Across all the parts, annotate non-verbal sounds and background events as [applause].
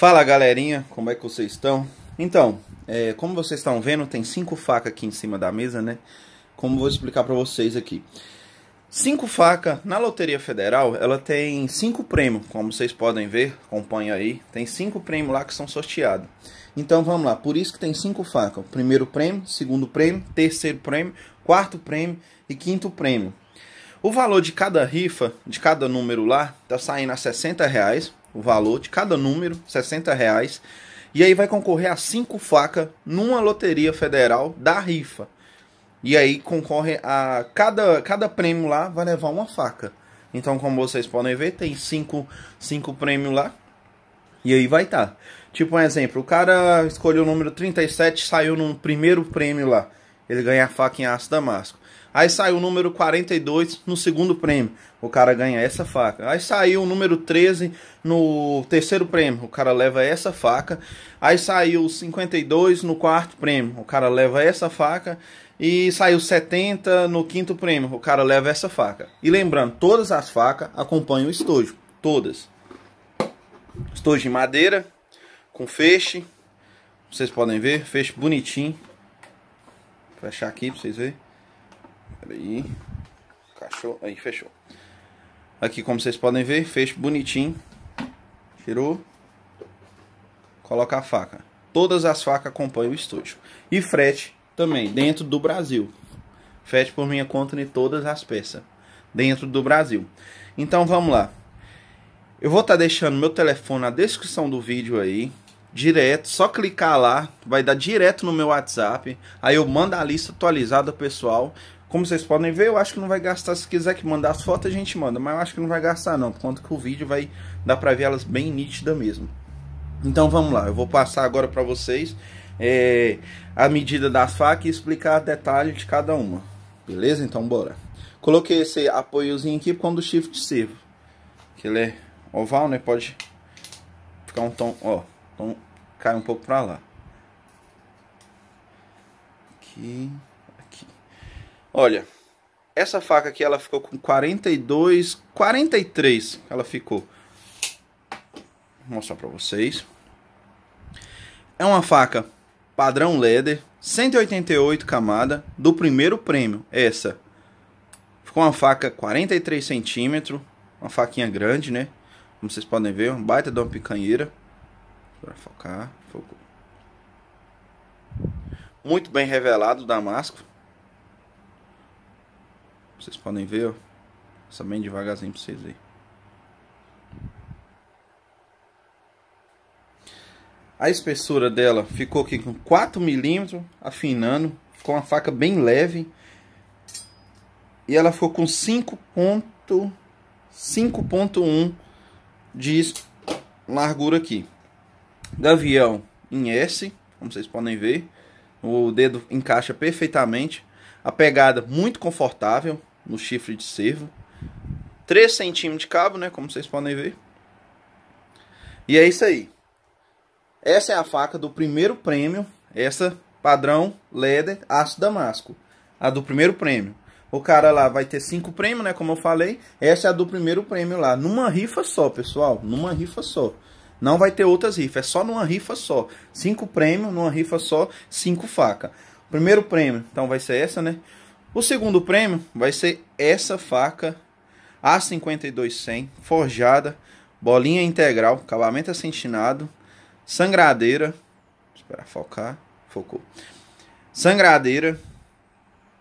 Fala galerinha, como é que vocês estão? Então, é, como vocês estão vendo, tem cinco facas aqui em cima da mesa, né? Como vou explicar para vocês aqui. Cinco facas na Loteria Federal, ela tem cinco prêmios, como vocês podem ver, acompanha aí. Tem cinco prêmios lá que são sorteados. Então vamos lá, por isso que tem cinco facas: primeiro prêmio, segundo prêmio, terceiro prêmio, quarto prêmio e quinto prêmio. O valor de cada rifa, de cada número lá, tá saindo a 60 reais o valor de cada número, 60 reais. E aí vai concorrer a cinco facas numa loteria federal da rifa. E aí concorre a cada, cada prêmio lá vai levar uma faca. Então, como vocês podem ver, tem cinco, cinco prêmios lá. E aí vai estar. Tá. Tipo um exemplo, o cara escolheu o número 37, saiu no primeiro prêmio lá. Ele ganha a faca em aço damasco. Aí saiu o número 42 no segundo prêmio, o cara ganha essa faca. Aí saiu o número 13 no terceiro prêmio, o cara leva essa faca. Aí saiu 52 no quarto prêmio, o cara leva essa faca. E saiu 70 no quinto prêmio, o cara leva essa faca. E lembrando, todas as facas acompanham o estojo, todas. Estojo de madeira, com feixe, vocês podem ver, feixe bonitinho. Vou fechar aqui para vocês verem. Peraí. cachou Aí, fechou. Aqui, como vocês podem ver, fez bonitinho. Tirou. Coloca a faca. Todas as facas acompanham o estúdio E frete também, dentro do Brasil. Frete por minha conta em todas as peças. Dentro do Brasil. Então, vamos lá. Eu vou estar tá deixando meu telefone na descrição do vídeo aí direto, só clicar lá, vai dar direto no meu WhatsApp. Aí eu mando a lista atualizada, pessoal. Como vocês podem ver, eu acho que não vai gastar. Se quiser que mandar as fotos, a gente manda. Mas eu acho que não vai gastar não, por conta que o vídeo vai dar pra ver elas bem nítida mesmo. Então vamos lá, eu vou passar agora para vocês é, a medida das facas e explicar detalhe de cada uma. Beleza? Então bora. Coloquei esse apoiozinho aqui por o shift servo. Que ele é oval, né? Pode ficar um tom, ó, tom então cai um pouco para lá. Aqui. Olha, essa faca aqui ela ficou com 42, 43 ela ficou. Vou mostrar para vocês. É uma faca padrão leather, 188 camada, do primeiro prêmio, essa. Ficou uma faca 43 centímetros, uma faquinha grande, né? Como vocês podem ver, um baita de uma picanheira. Para focar, focou. Muito bem revelado o damasco. Vocês podem ver, ó. Passa bem devagarzinho pra vocês aí. A espessura dela ficou aqui com 4 milímetros, afinando. Ficou uma faca bem leve. E ela ficou com 5.1 de largura aqui. Gavião em S, como vocês podem ver. O dedo encaixa perfeitamente. A pegada muito confortável no chifre de cervo. 3 centímetros de cabo, né? Como vocês podem ver. E é isso aí. Essa é a faca do primeiro prêmio. Essa padrão leather aço damasco. A do primeiro prêmio. O cara lá vai ter cinco prêmios, né? Como eu falei. Essa é a do primeiro prêmio lá. Numa rifa só, pessoal. Numa rifa só. Não vai ter outras rifas. É só numa rifa só. Cinco prêmios, numa rifa só, cinco facas. Primeiro prêmio, então vai ser essa, né? O segundo prêmio vai ser essa faca A5200 forjada, bolinha integral, acabamento acentinado, sangradeira, esperar focar, focou. Sangradeira,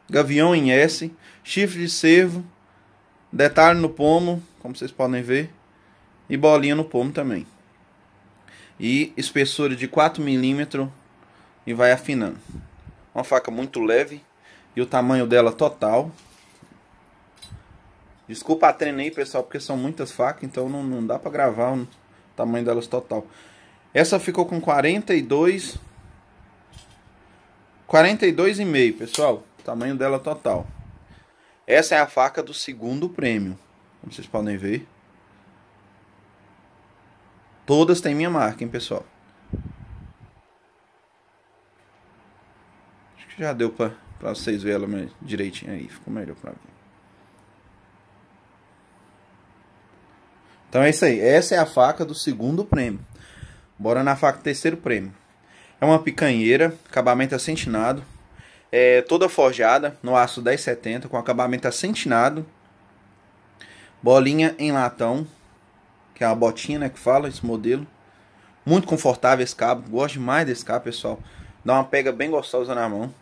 gavião em S, chifre de cervo, detalhe no pomo, como vocês podem ver, e bolinha no pomo também. E espessura de 4 mm e vai afinando. Uma faca muito leve, e o tamanho dela total. Desculpa a trena aí, pessoal, porque são muitas facas, então não, não dá para gravar o tamanho delas total. Essa ficou com 42 42,5, pessoal, tamanho dela total. Essa é a faca do segundo prêmio, como vocês podem ver. Todas têm minha marca, hein, pessoal. Acho que já deu para Pra vocês verem ela direitinho aí, ficou melhor pra mim. Então é isso aí, essa é a faca do segundo prêmio. Bora na faca do terceiro prêmio. É uma picanheira, acabamento acentinado, é toda forjada no aço 1070 com acabamento acentinado. Bolinha em latão, que é uma botinha, né, que fala esse modelo. Muito confortável esse cabo, gosto demais desse cabo, pessoal. Dá uma pega bem gostosa na mão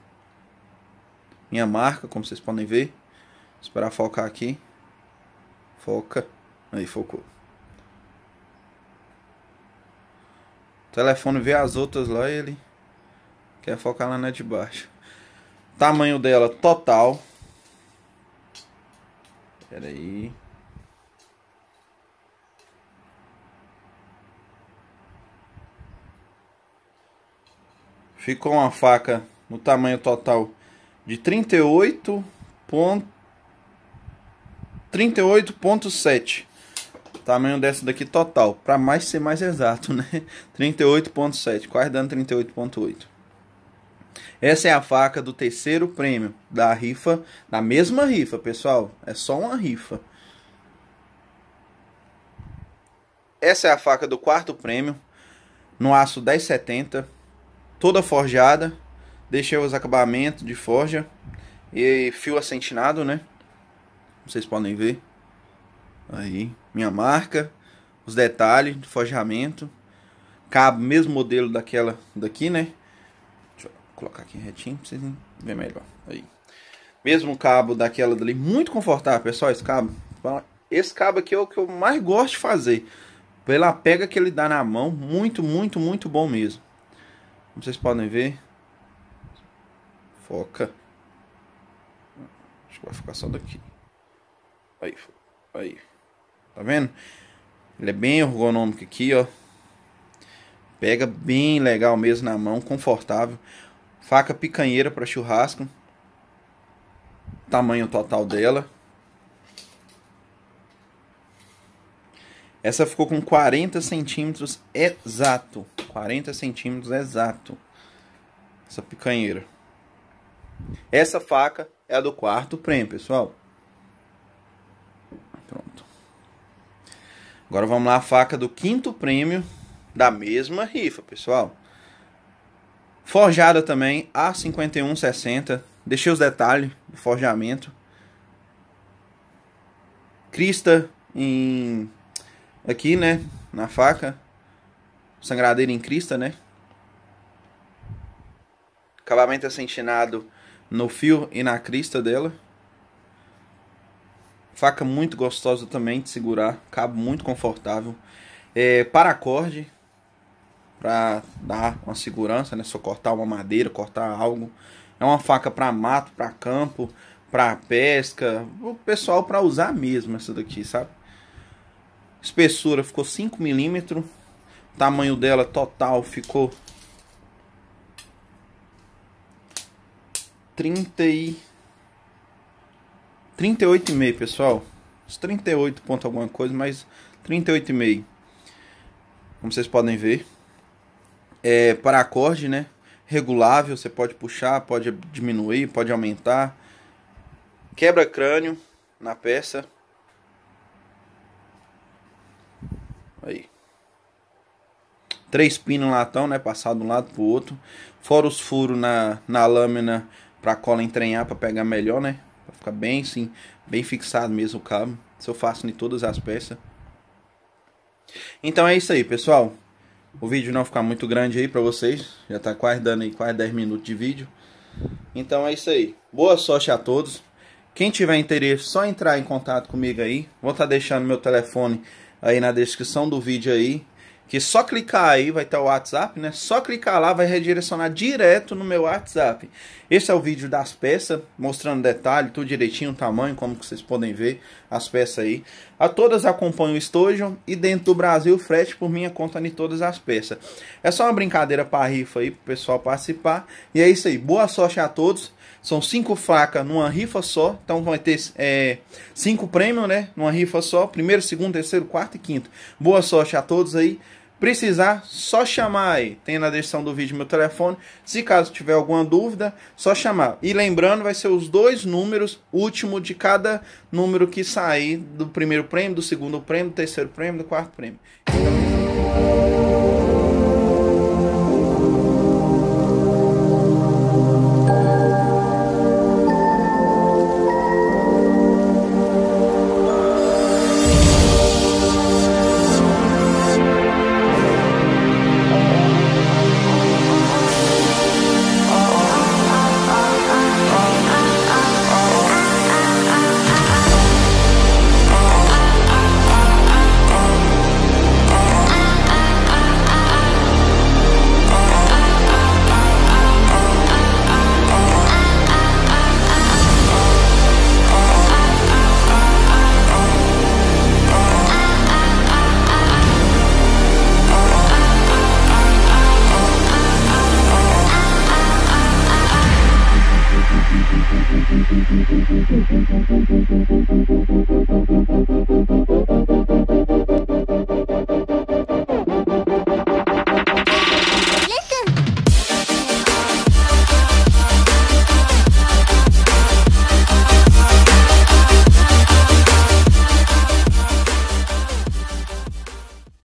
minha marca, como vocês podem ver. Vou esperar focar aqui. Foca. Aí, focou. O telefone vê as outras lá e ele quer focar lá na de baixo. Tamanho dela total. Pera aí. Ficou uma faca no tamanho total de 38 ponto 38.7 tamanho dessa daqui total, para mais ser mais exato, [laughs] né? 38.7, quase dando 38.8. Essa é a faca do terceiro prêmio da rifa, da mesma rifa, pessoal, é só uma rifa. Essa é a faca do quarto prêmio, no aço 1070, toda forjada, Deixei os acabamentos de forja e fio assentinado, né? Vocês podem ver. Aí, minha marca, os detalhes do forjamento. Cabo, mesmo modelo daquela daqui, né? Deixa eu colocar aqui retinho pra vocês verem melhor. Aí. Mesmo cabo daquela dali, muito confortável, pessoal, esse cabo. Esse cabo aqui é o que eu mais gosto de fazer. Pela pega que ele dá na mão, muito, muito, muito bom mesmo. Como vocês podem ver, Foca. Acho que vai ficar só daqui. Aí, aí. Tá vendo? Ele é bem ergonômico aqui, ó. Pega bem legal mesmo na mão, confortável. Faca picanheira para churrasco. Tamanho total dela. Essa ficou com 40 centímetros exato. 40 centímetros exato. Essa picanheira. Essa faca é a do quarto prêmio, pessoal. Pronto. Agora vamos lá, a faca do quinto prêmio da mesma rifa, pessoal. Forjada também, A5160. Deixei os detalhes do forjamento. Crista em... Aqui, né? Na faca. Sangradeira em crista, né? Acabamento acentinado no fio e na crista dela. Faca muito gostosa também de segurar, cabo muito confortável. É, paracorde para dar uma segurança, né? Só cortar uma madeira, cortar algo. É uma faca para mato, para campo, para pesca, o pessoal para usar mesmo essa daqui, sabe? Espessura ficou 5 milímetros, tamanho dela total ficou 30 e 38,5, pessoal. Os 38 ponto alguma coisa, mas 38,5. Como vocês podem ver, é para acorde, né? Regulável, você pode puxar, pode diminuir, pode aumentar. Quebra crânio na peça. Aí. Três pinos latão, né? Passado de um lado pro outro. Fora os furos na, na lâmina pra cola entranhar, para pegar melhor, né? Pra ficar bem, sim, bem fixado mesmo o cabo. Isso eu faço em todas as peças. Então é isso aí, pessoal. O vídeo não ficar muito grande aí pra vocês. Já tá quase dando aí quase 10 minutos de vídeo. Então é isso aí. Boa sorte a todos. Quem tiver interesse, só entrar em contato comigo aí. Vou estar tá deixando meu telefone aí na descrição do vídeo aí que só clicar aí vai estar o WhatsApp, né? Só clicar lá vai redirecionar direto no meu WhatsApp. Esse é o vídeo das peças, mostrando detalhe, tudo direitinho, tamanho, como que vocês podem ver as peças aí. A todas acompanham o estojo e dentro do Brasil frete por minha conta de todas as peças. É só uma brincadeira para rifa aí, pro pessoal participar. E é isso aí, boa sorte a todos. São cinco facas numa rifa só. Então vai ter é, cinco prêmios, né? Numa rifa só. Primeiro, segundo, terceiro, quarto e quinto. Boa sorte a todos aí. Precisar, só chamar aí. Tem na descrição do vídeo meu telefone. Se caso tiver alguma dúvida, só chamar. E lembrando, vai ser os dois números, último de cada número que sair do primeiro prêmio, do segundo prêmio, do terceiro prêmio, do quarto prêmio. Então... Thank you.